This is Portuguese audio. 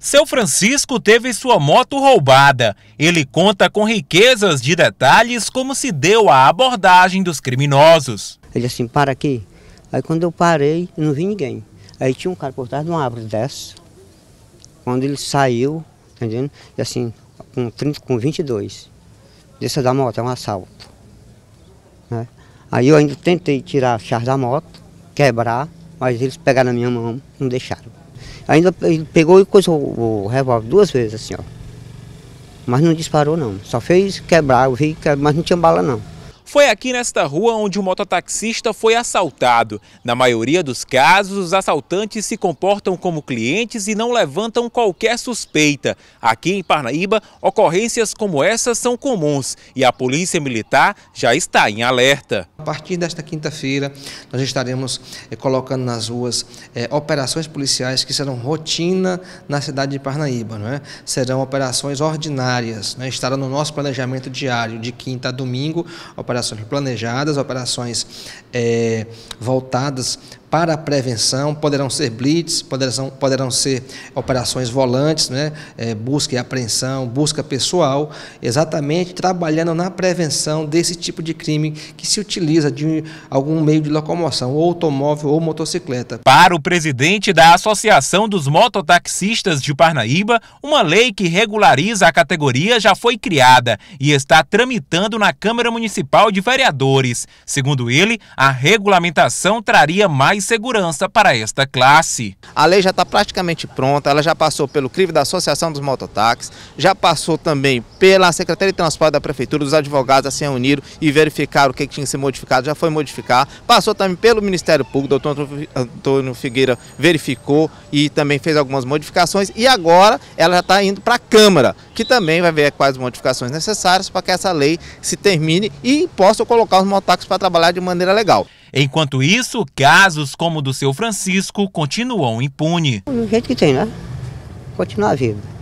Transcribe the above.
Seu Francisco teve sua moto roubada. Ele conta com riquezas de detalhes como se deu a abordagem dos criminosos. Ele assim, para aqui. Aí quando eu parei, não vi ninguém. Aí tinha um cara por trás de uma árvore dessa. Quando ele saiu, tá entendendo? E assim, com, 30, com 22. Desça da moto, é um assalto. Né? Aí eu ainda tentei tirar a chave da moto, quebrar, mas eles pegaram na minha mão, não deixaram. Ainda pegou e coisou o revólver duas vezes assim, ó. Mas não disparou não. Só fez quebrar, eu vi, mas não tinha bala não. Foi aqui nesta rua onde o um mototaxista foi assaltado. Na maioria dos casos, os assaltantes se comportam como clientes e não levantam qualquer suspeita. Aqui em Parnaíba, ocorrências como essas são comuns e a Polícia Militar já está em alerta. A partir desta quinta-feira, nós estaremos eh, colocando nas ruas eh, operações policiais que serão rotina na cidade de Parnaíba. Não é? Serão operações ordinárias, né? estarão no nosso planejamento diário, de quinta a domingo, operações operações planejadas, operações é, voltadas para a prevenção, poderão ser blitz, poderão, poderão ser operações volantes, né? É, busca e apreensão, busca pessoal, exatamente trabalhando na prevenção desse tipo de crime que se utiliza de algum meio de locomoção, ou automóvel ou motocicleta. Para o presidente da Associação dos Mototaxistas de Parnaíba, uma lei que regulariza a categoria já foi criada e está tramitando na Câmara Municipal de Vereadores. Segundo ele, a regulamentação traria mais segurança para esta classe. A lei já está praticamente pronta, ela já passou pelo crivo da Associação dos Mototáxis, já passou também pela Secretaria de Transporte da Prefeitura, dos advogados a se reuniram e verificaram o que tinha que ser modificado, já foi modificar. Passou também pelo Ministério Público, o doutor Antônio Figueira verificou e também fez algumas modificações e agora ela já está indo para a Câmara que também vai ver quais modificações necessárias para que essa lei se termine e possa colocar os mototáxis para trabalhar de maneira legal. Enquanto isso, casos como o do seu Francisco continuam impune. O jeito que tem, né? Continuar vivo.